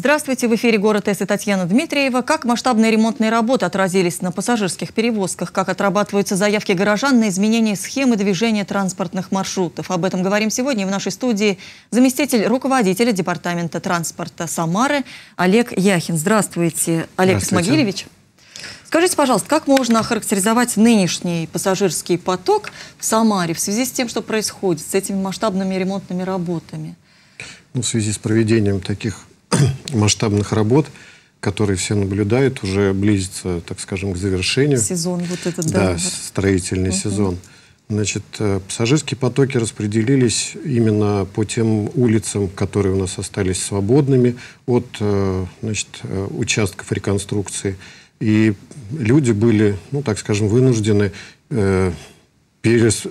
Здравствуйте, в эфире «Город С» Татьяна Дмитриева. Как масштабные ремонтные работы отразились на пассажирских перевозках? Как отрабатываются заявки горожан на изменение схемы движения транспортных маршрутов? Об этом говорим сегодня в нашей студии заместитель руководителя Департамента транспорта Самары Олег Яхин. Здравствуйте, Олег Здравствуйте. Скажите, пожалуйста, как можно охарактеризовать нынешний пассажирский поток в Самаре в связи с тем, что происходит с этими масштабными ремонтными работами? Ну, в связи с проведением таких масштабных работ, которые все наблюдают, уже близится, так скажем, к завершению. Сезон вот этот, да? Да, строительный угу. сезон. Значит, э, пассажирские потоки распределились именно по тем улицам, которые у нас остались свободными от э, значит, э, участков реконструкции. И люди были, ну, так скажем, вынуждены э, перес,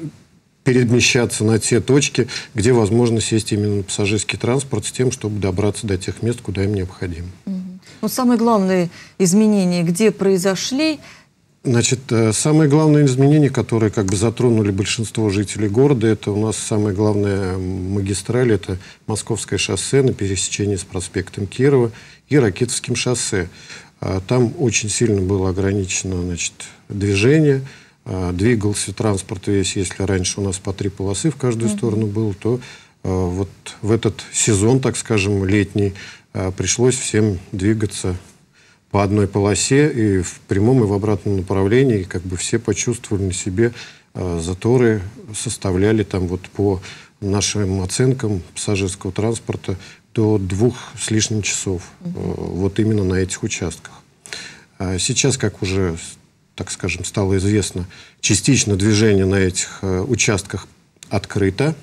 перемещаться на те точки, где возможно сесть именно на пассажирский транспорт с тем, чтобы добраться до тех мест, куда им необходимо. Ну, самые главные изменения где произошли? Значит, э, самые главные изменения, которые как бы затронули большинство жителей города, это у нас самая главная магистраль, это Московское шоссе на пересечении с проспектом Кирова и Ракитовским шоссе. А, там очень сильно было ограничено значит, движение, а, двигался транспорт весь, если раньше у нас по три полосы в каждую mm-hmm. сторону было, то а, вот в этот сезон, так скажем, летний, а, пришлось всем двигаться по одной полосе и в прямом и в обратном направлении, и как бы все почувствовали на себе заторы, составляли там вот по нашим оценкам пассажирского транспорта до двух с лишним часов, mm вот именно на этих участках. Сейчас, как уже так скажем, стало известно, частично движение на этих э, участках открыто,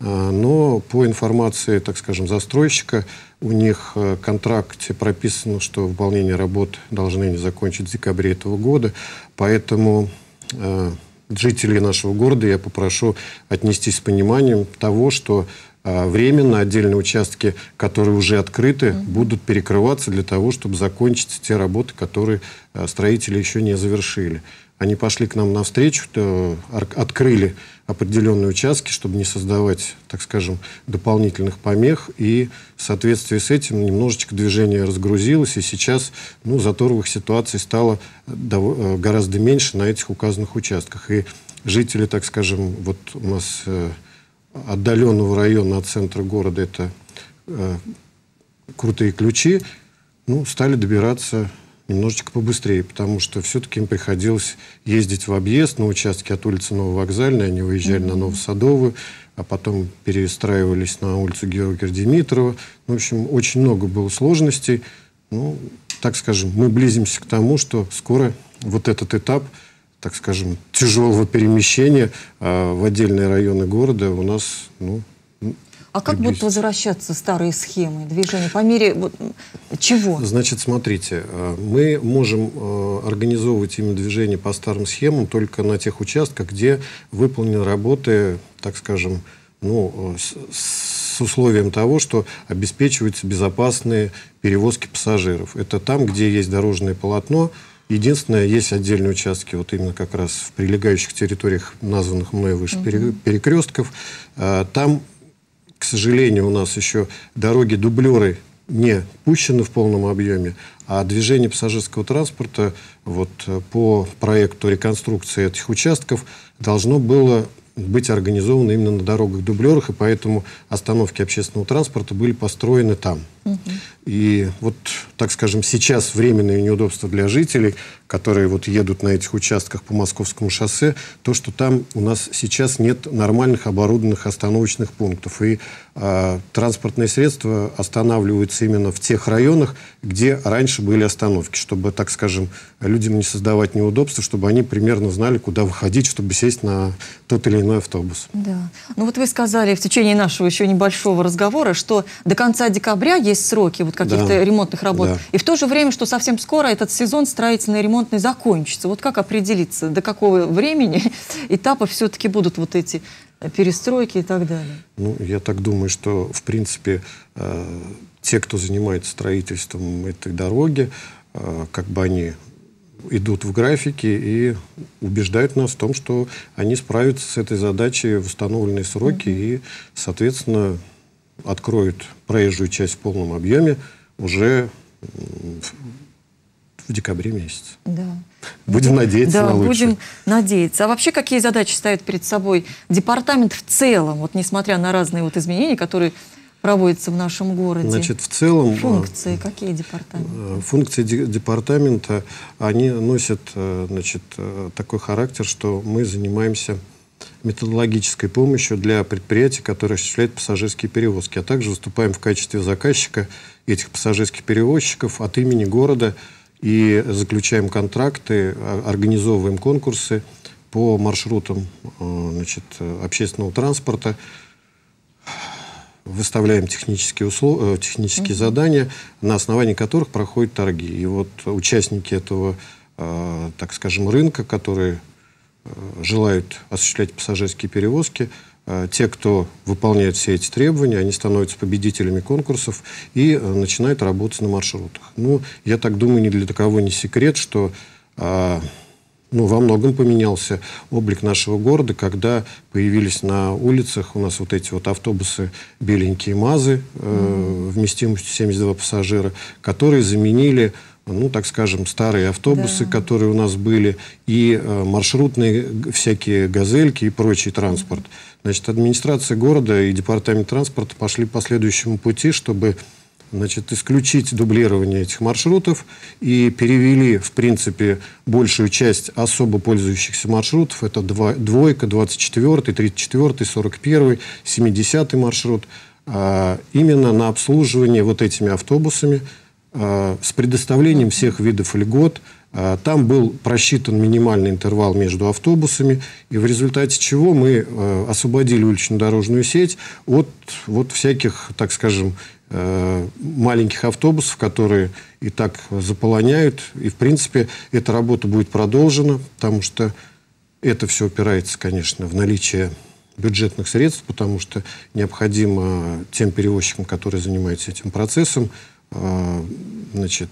а, но по информации, так скажем, застройщика, у них в э, контракте прописано, что выполнение работ должны не закончить в декабре этого года, поэтому э, жителей нашего города я попрошу отнестись с пониманием того, что а, временно отдельные участки, которые уже открыты, будут перекрываться для того, чтобы закончить те работы, которые а, строители еще не завершили. Они пошли к нам навстречу, открыли определенные участки, чтобы не создавать, так скажем, дополнительных помех. И в соответствии с этим немножечко движение разгрузилось, и сейчас ну, заторовых ситуаций стало э, гораздо меньше на этих указанных участках. И жители, так скажем, вот у нас э, отдаленного района от центра города, это э, крутые ключи, ну, стали добираться немножечко побыстрее, потому что все-таки им приходилось ездить в объезд на участке от улицы Нововокзальной, они выезжали mm-hmm. на Новосадовую, а потом перестраивались на улицу Георгия Димитрова. Ну, в общем, очень много было сложностей. Ну, так скажем, мы близимся к тому, что скоро вот этот этап – так скажем, тяжелого перемещения а в отдельные районы города у нас, ну, а как будут возвращаться старые схемы движения по мере вот, чего? Значит, смотрите, а, мы можем а, организовывать именно движение по старым схемам только на тех участках, где выполнены работы, так скажем, ну, а, с, с условием того, что обеспечиваются безопасные перевозки пассажиров. Это там, где есть дорожное полотно, Единственное, есть отдельные участки, вот именно как раз в прилегающих территориях, названных мной выше угу. перекрестков. А, там, к сожалению, у нас еще дороги-дублеры не пущены в полном объеме, а движение пассажирского транспорта вот, э, по проекту реконструкции этих участков должно было быть организовано именно на дорогах-дублерах, и поэтому остановки общественного транспорта были построены там. И вот, так скажем, сейчас временные неудобства для жителей, которые вот едут на этих участках по Московскому шоссе, то, что там у нас сейчас нет нормальных оборудованных остановочных пунктов. И э, транспортные средства останавливаются именно в тех районах, где раньше были остановки, чтобы, так скажем, людям не создавать неудобства, чтобы они примерно знали, куда выходить, чтобы сесть на тот или иной автобус. Да. Ну вот вы сказали в течение нашего еще небольшого разговора, что до конца декабря есть есть сроки вот каких-то да. ремонтных работ. Да. И в то же время, что совсем скоро этот сезон строительный ремонтный закончится. Вот как определиться, до какого времени этапа все-таки будут вот эти перестройки и так далее? Ну, я так думаю, что, в принципе, э, те, кто занимается строительством этой дороги, э, как бы они идут в графике и убеждают нас в том, что они справятся с этой задачей в установленные сроки mm -hmm. и, соответственно, откроет проезжую часть в полном объеме уже в декабре месяце. Да. Будем надеяться да, на лучшее. будем надеяться. А вообще, какие задачи ставит перед собой департамент в целом, вот несмотря на разные вот изменения, которые проводятся в нашем городе? Значит, в целом... А, функции какие департамента? Э, функции департамента, они носят э, значит, э, такой характер, что мы занимаемся методологической помощью для предприятий, которые осуществляют пассажирские перевозки, а также выступаем в качестве заказчика этих пассажирских перевозчиков от имени города и заключаем контракты, а, организовываем конкурсы по маршрутам э, значит, общественного транспорта, выставляем технические, услов... Э, технические mm-hmm. задания, на основании которых проходят торги. И вот участники этого, э, так скажем, рынка, которые Э, желают осуществлять пассажирские перевозки, э, те, кто выполняет все эти требования, они становятся победителями конкурсов и э, начинают работать на маршрутах. Ну, я так думаю, ни для такого не секрет, что ну, во многом поменялся облик нашего города, когда появились на улицах у нас вот эти вот автобусы беленькие МАЗы, э, вместимостью 72 пассажира, которые заменили ну, так скажем, старые автобусы, да. которые у нас были, и э, маршрутные всякие газельки и прочий транспорт. Значит, администрация города и департамент транспорта пошли по следующему пути, чтобы значит, исключить дублирование этих маршрутов и перевели, в принципе, большую часть особо пользующихся маршрутов. Это два, двойка, 24, 34, 41, 70 маршрут. А, именно на обслуживание вот этими автобусами, Э, с предоставлением всех видов льгот. Э, там был просчитан минимальный интервал между автобусами, и в результате чего мы э, освободили улично-дорожную сеть от вот всяких, так скажем, маленьких автобусов, которые и так заполоняют. И, в принципе, эта работа будет продолжена, потому что это все упирается конечно, в наличие бюджетных средств, потому что необходимо тем перевозчикам, которые занимаются этим процессом, а, значит,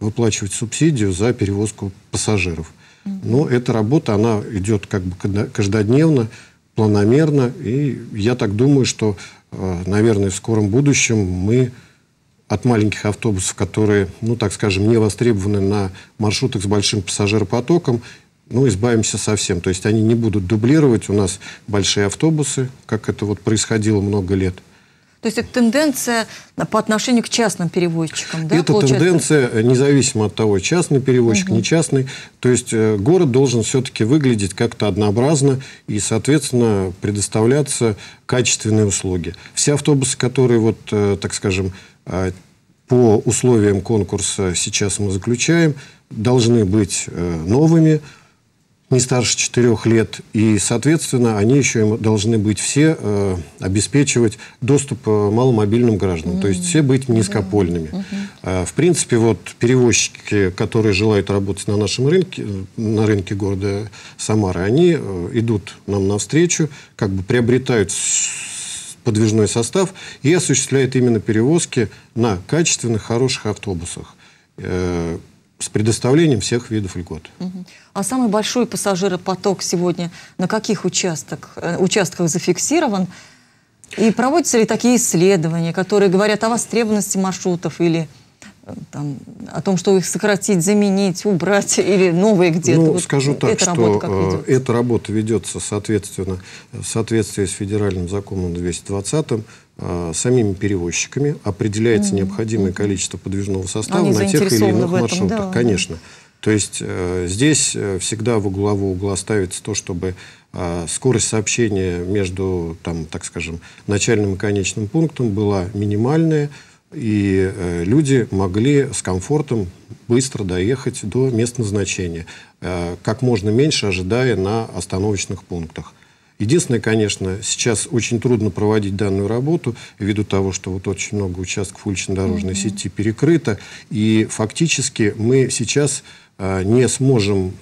выплачивать субсидию за перевозку пассажиров. Но эта работа, она идет как бы каждодневно, планомерно, и я так думаю, что, а, наверное, в скором будущем мы от маленьких автобусов, которые, ну, так скажем, не востребованы на маршрутах с большим пассажиропотоком, ну, избавимся совсем. То есть они не будут дублировать у нас большие автобусы, как это вот происходило много лет – то есть это тенденция по отношению к частным переводчикам, да? Это получается? тенденция э, независимо от того, частный переводчик, угу. не частный. То есть э, город должен все-таки выглядеть как-то однообразно и, соответственно, предоставляться качественные услуги. Все автобусы, которые, вот, э, так скажем, по условиям конкурса сейчас мы заключаем, должны быть новыми, не старше 4 лет, и, соответственно, они еще должны быть все э, обеспечивать доступ э, маломобильным гражданам, mm-hmm. то есть все быть низкопольными. Mm-hmm. Э, в принципе, вот перевозчики, которые желают работать на нашем рынке, на рынке города Самары, они э, идут нам навстречу, как бы приобретают подвижной состав и осуществляют именно перевозки на качественных, хороших автобусах. Э, с предоставлением всех видов льгот. А самый большой пассажиропоток сегодня на каких участок, э, участках зафиксирован? И проводятся ли такие исследования, которые говорят о востребованности маршрутов или там, о том, что их сократить, заменить, убрать или новые где-то? Ну, вот скажу так, эта что работа э, эта работа ведется соответственно, в соответствии с федеральным законом 220 э, самими перевозчиками, определяется mm-hmm. необходимое количество подвижного состава Они на тех или иных этом, маршрутах, да. конечно. То есть э, здесь э, всегда во главу угла ставится то, чтобы э, скорость сообщения между, там, так скажем, начальным и конечным пунктом была минимальная, и э, люди могли с комфортом быстро доехать до мест назначения, э, как можно меньше ожидая на остановочных пунктах. Единственное, конечно, сейчас очень трудно проводить данную работу ввиду того, что вот очень много участков улично-дорожной mm-hmm. сети перекрыто, и фактически мы сейчас э, не сможем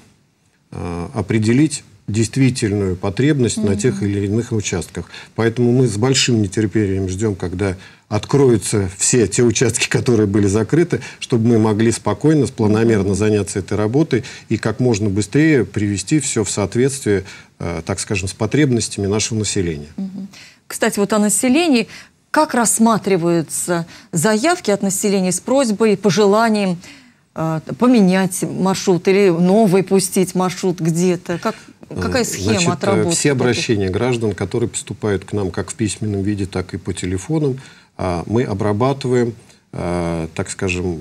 определить действительную потребность mm на тех или иных участках. Поэтому мы с большим нетерпением ждем, когда откроются все те участки, которые были закрыты, чтобы мы могли спокойно, планомерно заняться этой работой и как можно быстрее привести все в соответствие, э, так скажем, с потребностями нашего населения. Кстати, вот о населении. Как рассматриваются заявки от населения с просьбой, пожеланием э, поменять маршрут или новый пустить маршрут где-то? Как Какая э, схема Значит, э, отработки? Все обращения граждан, которые поступают к нам как в письменном виде, так и по телефонам, мы обрабатываем, а, так скажем,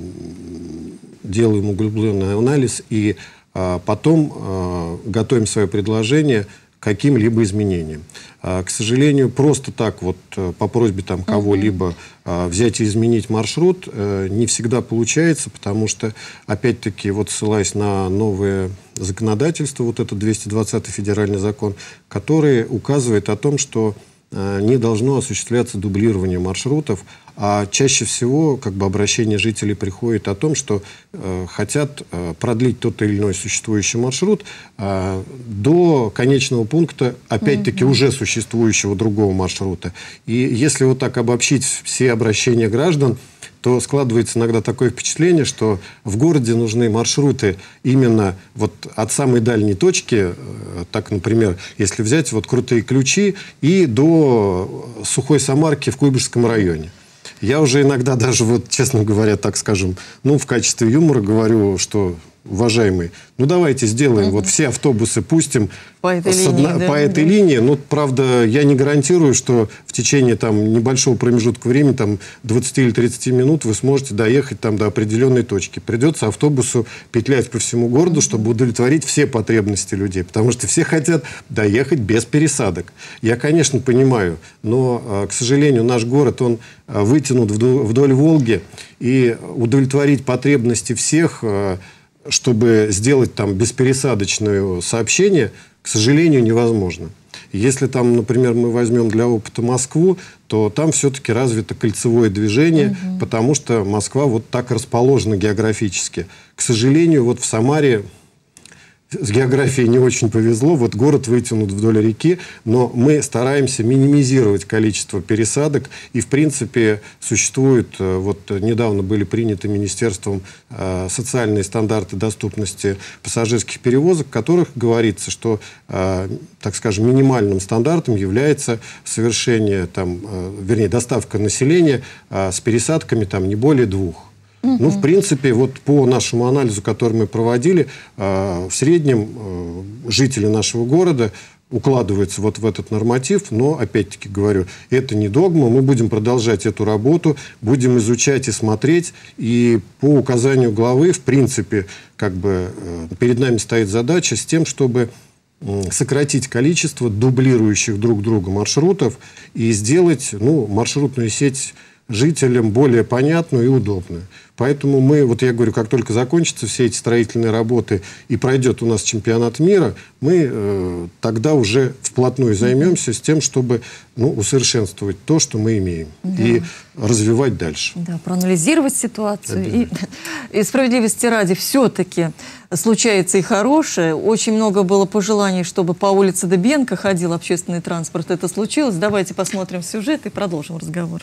делаем углубленный анализ и а, потом а, готовим свое предложение – каким-либо изменениям. А, к сожалению, просто так вот э, по просьбе там кого-либо а, взять и изменить маршрут э, не всегда получается, потому что, опять-таки, вот ссылаясь на новое законодательство, вот это 220 федеральный закон, который указывает о том, что э, не должно осуществляться дублирование маршрутов, а чаще всего как бы, обращение жителей приходит о том, что э, хотят э, продлить тот или иной существующий маршрут э, до конечного пункта, опять-таки, mm-hmm. уже существующего другого маршрута. И если вот так обобщить все обращения граждан, то складывается иногда такое впечатление, что в городе нужны маршруты именно вот от самой дальней точки, э, так, например, если взять вот крутые ключи, и до э, сухой Самарки в Куйбышевском районе. Я уже иногда даже, вот, честно говоря, так скажем, ну, в качестве юмора говорю, что уважаемый, ну давайте сделаем, угу. вот все автобусы пустим по этой, линии, одна, да, по этой да. линии. Ну, правда, я не гарантирую, что в течение там небольшого промежутка времени, там 20 или 30 минут вы сможете доехать там до определенной точки. Придется автобусу петлять по всему городу, угу. чтобы удовлетворить все потребности людей, потому что все хотят доехать без пересадок. Я, конечно, понимаю, но, а, к сожалению, наш город, он а, вытянут вдоль Волги, и удовлетворить потребности всех а, чтобы сделать там беспересадочное сообщение, к сожалению, невозможно. Если там, например, мы возьмем для опыта Москву, то там все-таки развито кольцевое движение, угу. потому что Москва вот так расположена географически. К сожалению, вот в Самаре с географией не очень повезло. Вот город вытянут вдоль реки, но мы стараемся минимизировать количество пересадок. И, в принципе, существует, э, вот недавно были приняты Министерством э, социальные стандарты доступности пассажирских перевозок, в которых говорится, что, э, так скажем, минимальным стандартом является совершение, там, э, вернее, доставка населения э, с пересадками там, не более двух. Ну, в принципе, вот по нашему анализу, который мы проводили, а, в среднем э, жители нашего города укладываются вот в этот норматив, но, опять-таки говорю, это не догма, мы будем продолжать эту работу, будем изучать и смотреть, и по указанию главы, в принципе, как бы э, перед нами стоит задача с тем, чтобы сократить количество дублирующих друг друга маршрутов и сделать ну, маршрутную сеть жителям более понятную и удобную. Поэтому мы, вот я говорю, как только закончатся все эти строительные работы и пройдет у нас чемпионат мира, мы э, тогда уже вплотную займемся с тем, чтобы ну, усовершенствовать то, что мы имеем, да. и развивать дальше. Да, проанализировать ситуацию. И, и справедливости ради, все-таки случается и хорошее. Очень много было пожеланий, чтобы по улице Дебенко ходил общественный транспорт. Это случилось. Давайте посмотрим сюжет и продолжим разговор.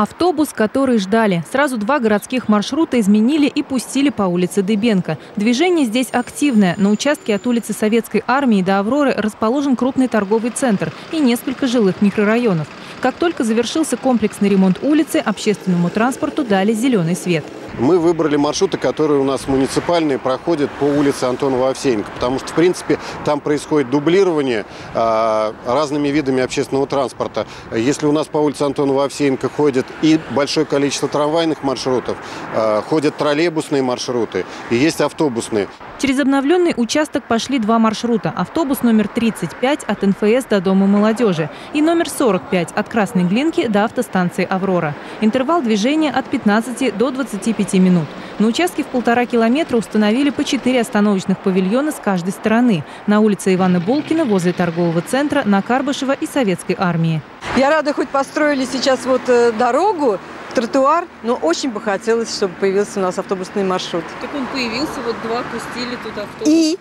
Автобус, который ждали. Сразу два городских маршрута изменили и пустили по улице Дыбенко. Движение здесь активное. На участке от улицы Советской армии до Авроры расположен крупный торговый центр и несколько жилых микрорайонов. Как только завершился комплексный ремонт улицы, общественному транспорту дали зеленый свет мы выбрали маршруты, которые у нас муниципальные, проходят по улице Антона Овсеенко, потому что, в принципе, там происходит дублирование э, разными видами общественного транспорта. Если у нас по улице Антона Овсеенко ходит и большое количество трамвайных маршрутов, э, ходят троллейбусные маршруты и есть автобусные. Через обновленный участок пошли два маршрута. Автобус номер 35 от НФС до Дома молодежи и номер 45 от Красной Глинки до автостанции «Аврора». Интервал движения от 15 до 25 10 минут. На участке в полтора километра установили по четыре остановочных павильона с каждой стороны. На улице Ивана Болкина, возле торгового центра, на Карбышева и Советской армии. Я рада, хоть построили сейчас вот э, дорогу, тротуар, но очень бы хотелось, чтобы появился у нас автобусный маршрут. Так он появился, вот два пустили тут автобус. И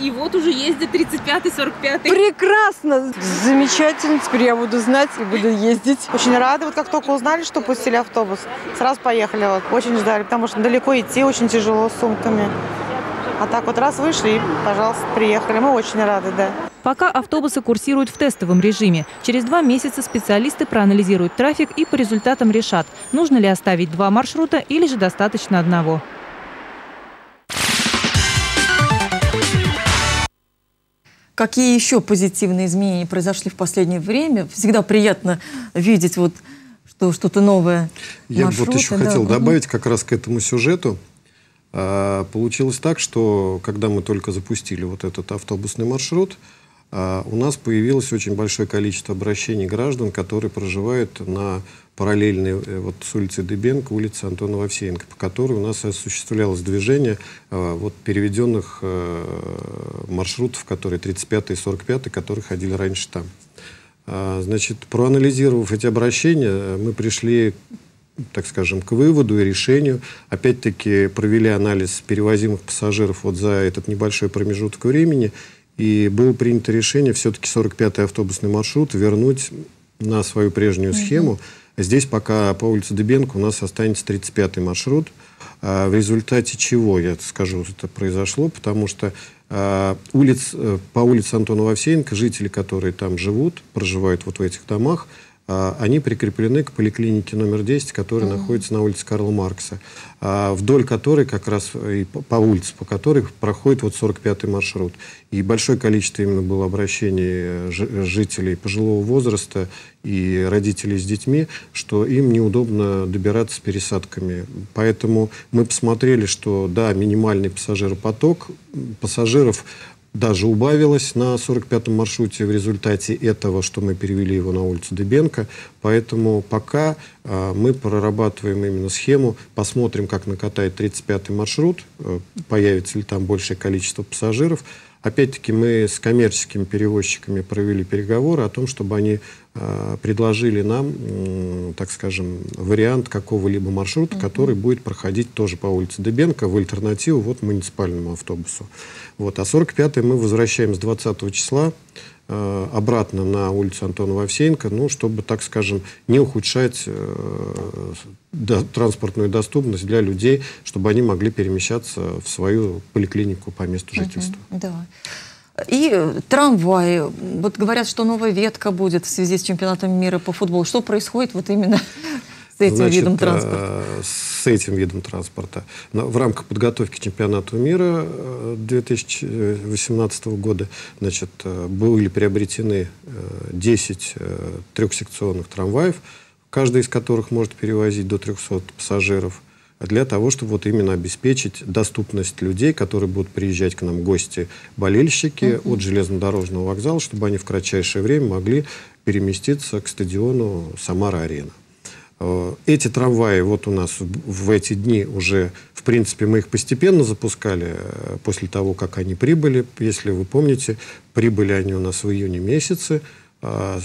и вот уже ездит 35-й, 45-й. Прекрасно! Замечательно, теперь я буду знать и буду ездить. Очень рада, вот как только узнали, что пустили автобус, сразу поехали. Вот. Очень ждали, потому что далеко идти очень тяжело с сумками. А так вот раз вышли пожалуйста, приехали. Мы очень рады, да. Пока автобусы курсируют в тестовом режиме. Через два месяца специалисты проанализируют трафик и по результатам решат, нужно ли оставить два маршрута или же достаточно одного. какие еще позитивные изменения произошли в последнее время. Всегда приятно видеть вот что что-то новое. Я бы вот еще да. хотел добавить как раз к этому сюжету. А, получилось так, что когда мы только запустили вот этот автобусный маршрут, а у нас появилось очень большое количество обращений граждан, которые проживают на параллельной э, вот, с улицы Дыбенко, улице Антона Вовсеенко, по которой у нас осуществлялось движение а, вот, переведенных э, маршрутов, которые 35 и 45, которые ходили раньше там. А, значит, проанализировав эти обращения, э, мы пришли так скажем, к выводу и решению. Опять-таки провели анализ перевозимых пассажиров вот за этот небольшой промежуток времени и было принято решение все-таки 45-й автобусный маршрут вернуть на свою прежнюю схему. Здесь пока по улице Дебенко у нас останется 35-й маршрут. А, в результате чего, я скажу, это произошло, потому что а, улиц, э, по улице Антона Вовсеенко жители, которые там живут, проживают вот в этих домах, а, они прикреплены к поликлинике номер 10, которая mm-hmm. находится на улице Карла Маркса, а, вдоль которой как раз э, и по улице, по которой проходит вот 45-й маршрут. И большое количество именно было обращений э, жителей пожилого возраста и родителей с детьми, что им неудобно добираться с пересадками. Поэтому мы посмотрели, что да, минимальный пассажиропоток, пассажиров даже убавилось на 45-м маршруте в результате этого, что мы перевели его на улицу Дебенко. Поэтому пока э, мы прорабатываем именно схему, посмотрим, как накатает 35-й маршрут, э, появится ли там большее количество пассажиров. Опять-таки мы с коммерческими перевозчиками провели переговоры о том, чтобы они э, предложили нам, э, так скажем, вариант какого-либо маршрута, mm-hmm. который будет проходить тоже по улице Дебенко в альтернативу вот муниципальному автобусу. Вот, а 45-й мы возвращаем с 20 числа э, обратно на улицу Антона Вовсеенко, ну, чтобы, так скажем, не ухудшать э, до, транспортную доступность для людей, чтобы они могли перемещаться в свою поликлинику по месту жительства. Угу, да. И трамваи. Вот говорят, что новая ветка будет в связи с чемпионатом мира по футболу. Что происходит вот именно с этим Значит, видом э, транспорта. С этим видом транспорта. В рамках подготовки к чемпионату мира 2018 э, года значит, э, были приобретены 10 трехсекционных трамваев, каждый из которых может перевозить до 300 пассажиров для того, чтобы вот именно обеспечить доступность людей, которые будут приезжать к нам гости, болельщики угу. от железнодорожного вокзала, чтобы они в кратчайшее время могли переместиться к стадиону Самара-Арена. Э, эти трамваи вот у нас в эти дни уже, в принципе, мы их постепенно запускали э, после того, как они прибыли. Если вы помните, прибыли они у нас в июне месяце, э,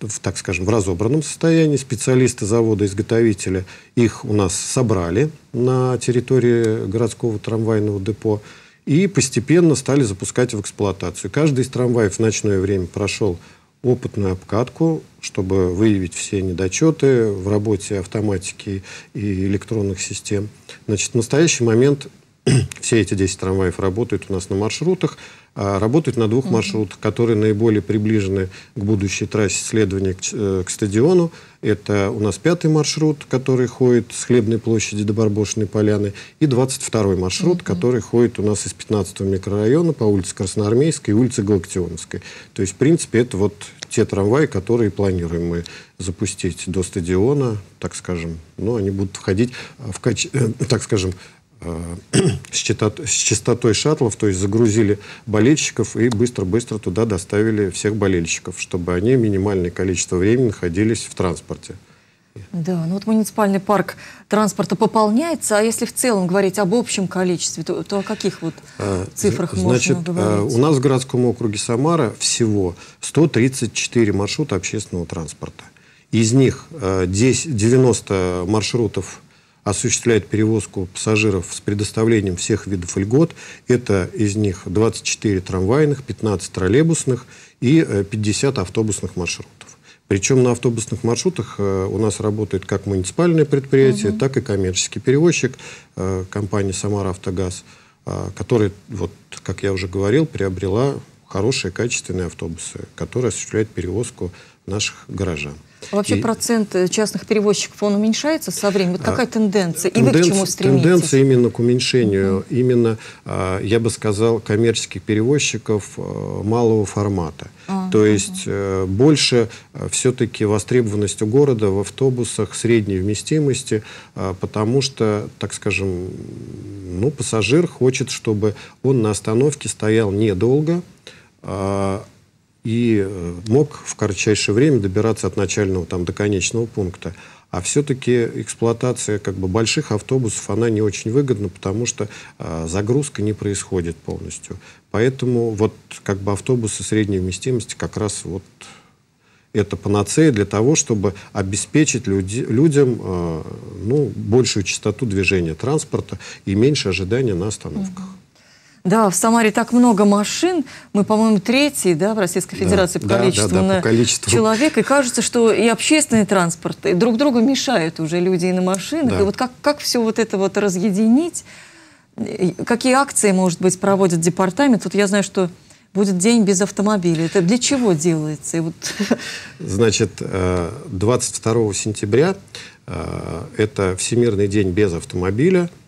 в, так скажем, в разобранном состоянии. Специалисты завода-изготовителя их у нас собрали на территории городского трамвайного депо и постепенно стали запускать в эксплуатацию. Каждый из трамваев в ночное время прошел опытную обкатку, чтобы выявить все недочеты в работе автоматики и электронных систем. Значит, в настоящий момент все эти 10 трамваев работают у нас на маршрутах. А, работать на двух маршрутах, которые наиболее приближены к будущей трассе следования к, э, к стадиону. Это у нас пятый маршрут, который ходит с Хлебной площади до Барбошиной поляны, и 22-й маршрут, mm -hmm. который ходит у нас из 15-го микрорайона по улице Красноармейской и улице Галактионовской. То есть, в принципе, это вот те трамваи, которые планируем мы запустить до стадиона, так скажем. Но они будут входить в, каче... Э, так скажем, Э, с частотой шаттлов, то есть загрузили болельщиков и быстро-быстро туда доставили всех болельщиков, чтобы они минимальное количество времени находились в транспорте. Да, ну вот муниципальный парк транспорта пополняется, а если в целом говорить об общем количестве, то, то о каких вот а, цифрах Значит, можно а, говорить? У нас в городском округе Самара всего 134 маршрута общественного транспорта. Из них 10, э, 90 маршрутов осуществляет перевозку пассажиров с предоставлением всех видов льгот. Это из них 24 трамвайных, 15 троллейбусных и 50 э, автобусных маршрутов. Причем на автобусных маршрутах э, у нас работает как муниципальное предприятие, угу. так и коммерческий перевозчик э, компании Автогаз, которая, вот, как я уже говорил, приобрела хорошие качественные автобусы, которые осуществляют перевозку наших горожан. А вообще и... процент э, частных перевозчиков, он уменьшается со временем? Вот а, какая тенденция? И тенденция, вы к чему стремитесь? Тенденция именно к уменьшению. Угу. Именно, а, я бы сказал, коммерческих перевозчиков э, малого формата. А, То угу. есть э, больше все-таки востребованность у города в автобусах средней вместимости, а, потому что, так скажем, ну, пассажир хочет, чтобы он на остановке стоял недолго, и э, мог в кратчайшее время добираться от начального там, до конечного пункта. А все-таки эксплуатация как бы, больших автобусов, она не очень выгодна, потому что э, загрузка не происходит полностью. Поэтому вот как бы автобусы средней вместимости как раз вот это панацея для того, чтобы обеспечить люди, людям э, ну, большую частоту движения транспорта и меньше ожидания на остановках. Угу. Да, в Самаре так много машин. Мы, по-моему, третий да, в Российской Федерации да, по, количеству да, да, да, по количеству человек. И кажется, что и общественный транспорт, и друг другу мешают уже люди и на машинах. Да. И вот как, как все вот это вот разъединить? Какие акции, может быть, проводит департамент? Вот я знаю, что будет день без автомобиля. Это для чего делается? И вот... Значит, 22 э, сентября э, это Всемирный день без автомобиля –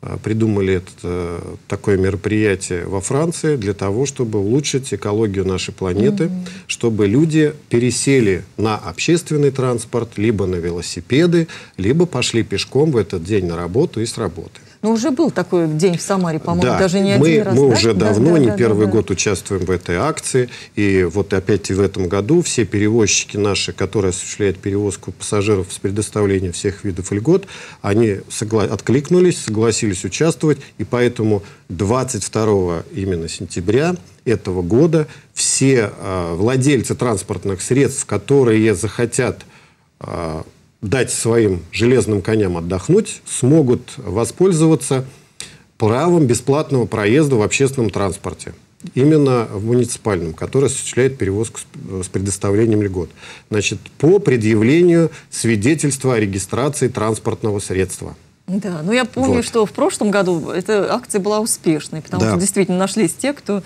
Э, придумали это, э, такое мероприятие во Франции для того, чтобы улучшить экологию нашей планеты, mm -hmm. чтобы люди пересели на общественный транспорт, либо на велосипеды, либо пошли пешком в этот день на работу и с работы. Но ну, уже был такой день в Самаре, по-моему, да. даже не мы, один раз. Мы да? уже да, давно, да, не да, первый да, год да. участвуем в этой акции. И вот опять в этом году все перевозчики наши, которые осуществляют перевозку пассажиров с предоставлением всех видов льгот, они согла откликнулись, согласились участвовать. И поэтому 22 именно сентября этого года все э, владельцы транспортных средств, которые захотят э, дать своим железным коням отдохнуть, смогут воспользоваться правом бесплатного проезда в общественном транспорте. Именно в муниципальном, который осуществляет перевозку с э, предоставлением льгот. Значит, по предъявлению свидетельства о регистрации транспортного средства – да, но ну, я помню, вот. что в прошлом году эта акция была успешной, потому да. что действительно нашлись те, кто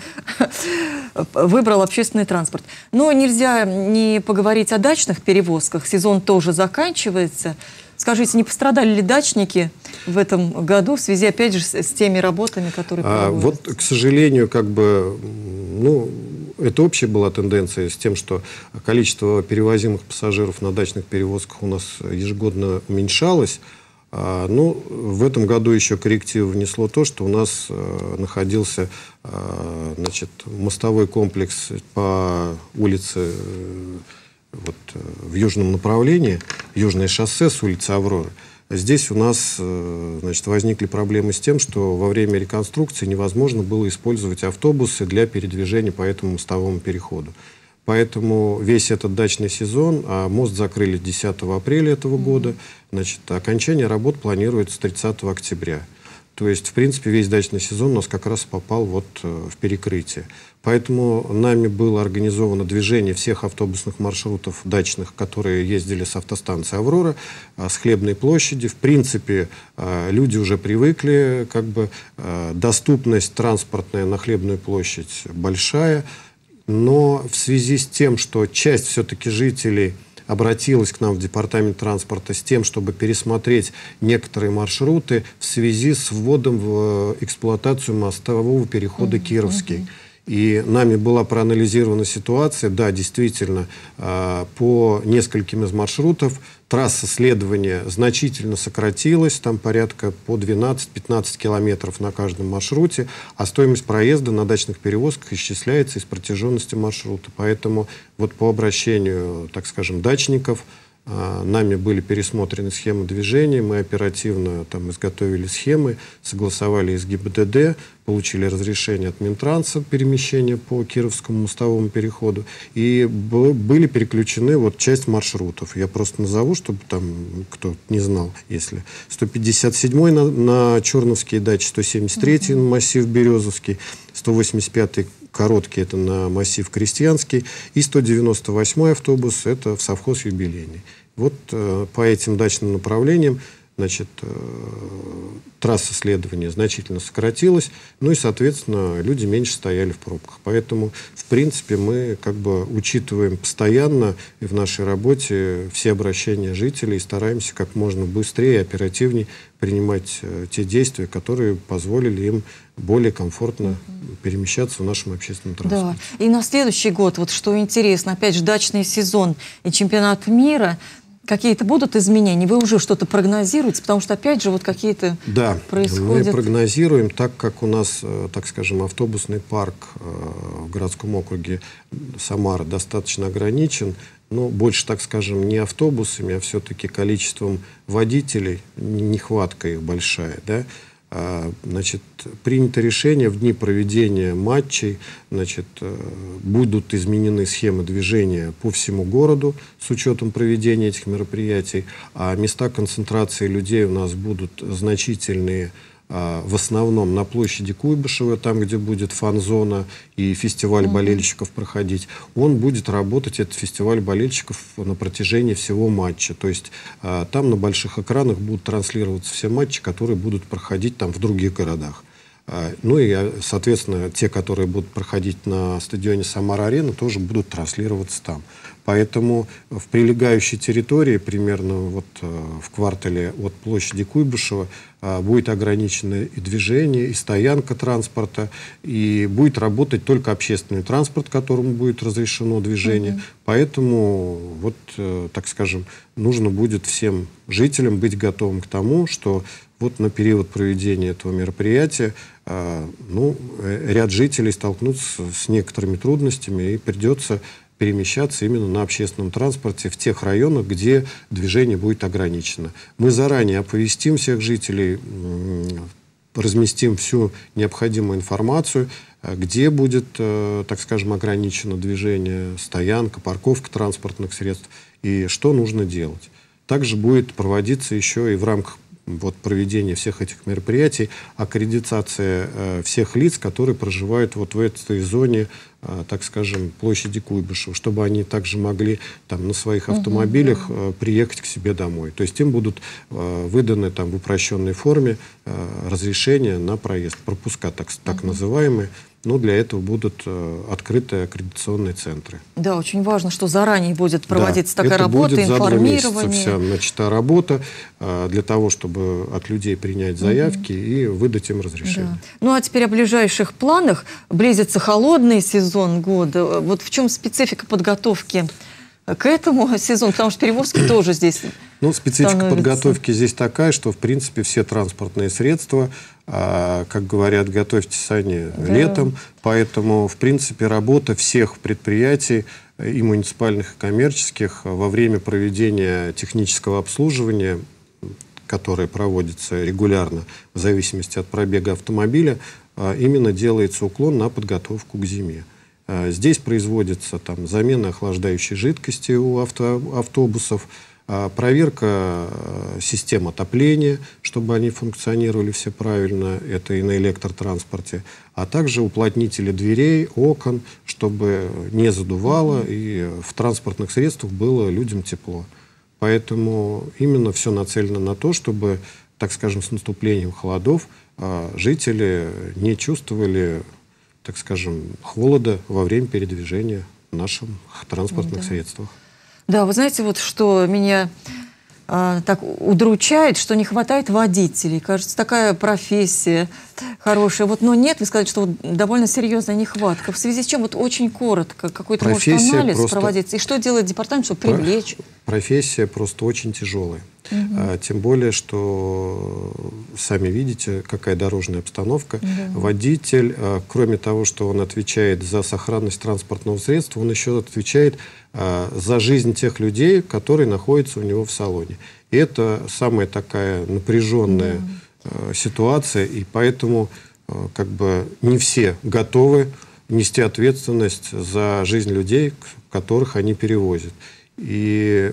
выбрал общественный транспорт. Но нельзя не поговорить о дачных перевозках. Сезон тоже заканчивается. Скажите, не пострадали ли дачники в этом году в связи, опять же, с, с теми работами, которые а, Вот, к сожалению, как бы, ну, это общая была тенденция с тем, что количество перевозимых пассажиров на дачных перевозках у нас ежегодно уменьшалось. А, ну, в этом году еще коррективы внесло то, что у нас э, находился э, значит, мостовой комплекс по улице э, вот, в южном направлении, южное шоссе с улицы Авроры. Здесь у нас значит, возникли проблемы с тем, что во время реконструкции невозможно было использовать автобусы для передвижения по этому мостовому переходу. Поэтому весь этот дачный сезон, а мост закрыли 10 апреля этого года, значит, окончание работ планируется 30 октября. То есть, в принципе, весь дачный сезон у нас как раз попал вот э, в перекрытие. Поэтому нами было организовано движение всех автобусных маршрутов дачных, которые ездили с автостанции «Аврора», а, с Хлебной площади. В принципе, а, люди уже привыкли, как бы а, доступность транспортная на Хлебную площадь большая – но в связи с тем, что часть все-таки жителей обратилась к нам в Департамент транспорта с тем, чтобы пересмотреть некоторые маршруты в связи с вводом в э, эксплуатацию мостового перехода mm -hmm. Кировский. И нами была проанализирована ситуация, да, действительно, а, по нескольким из маршрутов Трасса следования значительно сократилась, там порядка по 12-15 километров на каждом маршруте, а стоимость проезда на дачных перевозках исчисляется из протяженности маршрута. Поэтому вот по обращению, так скажем, дачников – а, нами были пересмотрены схемы движения, мы оперативно там изготовили схемы, согласовали из ГИБДД, получили разрешение от Минтранса перемещения по Кировскому мостовому переходу, и были переключены вот часть маршрутов. Я просто назову, чтобы там кто не знал, если. 157 на, на Черновские дачи, 173 на массив Березовский, 185 короткий это на массив Крестьянский, и 198 автобус это в совхоз юбилейный. Вот э, по этим дачным направлениям значит, э, трасса следования значительно сократилась, ну и, соответственно, люди меньше стояли в пробках. Поэтому, в принципе, мы как бы учитываем постоянно в нашей работе все обращения жителей и стараемся как можно быстрее и оперативнее принимать э, те действия, которые позволили им более комфортно перемещаться в нашем общественном транспорте. Да. И на следующий год, вот что интересно, опять же дачный сезон и чемпионат мира, какие-то будут изменения? Вы уже что-то прогнозируете? Потому что, опять же, вот какие-то да, происходят... мы прогнозируем, так как у нас, э, так скажем, автобусный парк э, в городском округе Самара достаточно ограничен, но больше, так скажем, не автобусами, а все-таки количеством водителей, нехватка их большая, да, а, значит, принято решение в дни проведения матчей, значит, э, будут изменены схемы движения по всему городу с учетом проведения этих мероприятий, а места концентрации людей у нас будут значительные, а, в основном на площади Куйбышева, там, где будет фан-зона и фестиваль mm-hmm. болельщиков проходить, он будет работать, этот фестиваль болельщиков, на протяжении всего матча. То есть а, там на больших экранах будут транслироваться все матчи, которые будут проходить там в других городах. А, ну и, соответственно, те, которые будут проходить на стадионе «Самара-арена», тоже будут транслироваться там. Поэтому в прилегающей территории, примерно вот э, в квартале от площади Куйбышева, э, будет ограничено и движение, и стоянка транспорта, и будет работать только общественный транспорт, которому будет разрешено движение. mm Поэтому, вот, э, так скажем, нужно будет всем жителям быть готовым к тому, что вот на период проведения этого мероприятия ну, ряд жителей столкнутся с некоторыми трудностями и придется перемещаться именно на общественном транспорте в тех районах, где движение будет ограничено. Мы заранее оповестим всех жителей, разместим всю необходимую информацию, э, где будет, э, так скажем, ограничено движение, стоянка, парковка транспортных средств и что нужно делать. Также будет проводиться еще и в рамках вот, проведения всех этих мероприятий аккредитация э, всех лиц, которые проживают вот в этой зоне а, так скажем, площади Куйбышева, чтобы они также могли там, на своих автомобилях угу. приехать к себе домой. То есть им будут а, выданы там, в упрощенной форме разрешения на проезд, пропуска так, так угу. называемые. Но для этого будут э, открыты аккредитационные центры. Да, очень важно, что заранее будет проводиться да, такая это работа, будет информирование. За два месяца вся начата работа э, для того, чтобы от людей принять заявки угу. и выдать им разрешение. Да. Ну а теперь о ближайших планах. Близится холодный сезон года. Вот в чем специфика подготовки? Э, к этому сезону? Потому что перевозки тоже здесь Ну, специфика становится. подготовки здесь такая, что, в принципе, все транспортные средства а, как говорят, готовьте сани да. летом. Поэтому, в принципе, работа всех предприятий и муниципальных, и коммерческих во время проведения технического обслуживания которое проводится регулярно в зависимости от пробега автомобиля, а, именно делается уклон на подготовку к зиме. А, здесь производится там, замена охлаждающей жидкости у авто, автобусов, а проверка э, систем отопления, чтобы они функционировали все правильно, это и на электротранспорте, а также уплотнители дверей, окон, чтобы не задувало и в транспортных средствах было людям тепло. Поэтому именно все нацелено на то, чтобы, так скажем, с наступлением холодов а, жители не чувствовали, так скажем, холода во время передвижения в наших транспортных да. средствах. Да, вы знаете, вот что меня а, так удручает, что не хватает водителей. Кажется, такая профессия хорошая. Вот, но нет, вы сказали, что вот довольно серьезная нехватка. В связи с чем вот очень коротко какой-то может анализ просто... проводиться. И что делает департамент, чтобы привлечь? профессия просто очень тяжелая. Угу. А, тем более, что сами видите, какая дорожная обстановка. Да. Водитель, а, кроме того, что он отвечает за сохранность транспортного средства, он еще отвечает а, за жизнь тех людей, которые находятся у него в салоне. И это самая такая напряженная да. ситуация, и поэтому как бы не все готовы нести ответственность за жизнь людей, которых они перевозят. И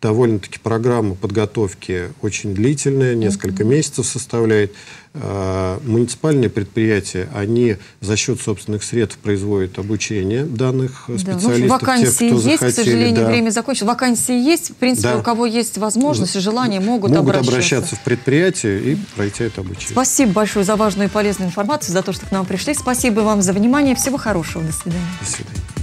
довольно-таки программа подготовки очень длительная, несколько mm-hmm. месяцев составляет. А, муниципальные предприятия, они за счет собственных средств производят обучение данных э, да. Ну, специалистов. В вакансии тех, кто есть, захотели, к сожалению, да. время закончилось. Вакансии есть, в принципе, да. у кого есть возможность и желание, могут, могут обращаться. обращаться в предприятие и пройти это обучение. Спасибо большое за важную и полезную информацию, за то, что к нам пришли. Спасибо вам за внимание. Всего хорошего. До свидания. До свидания.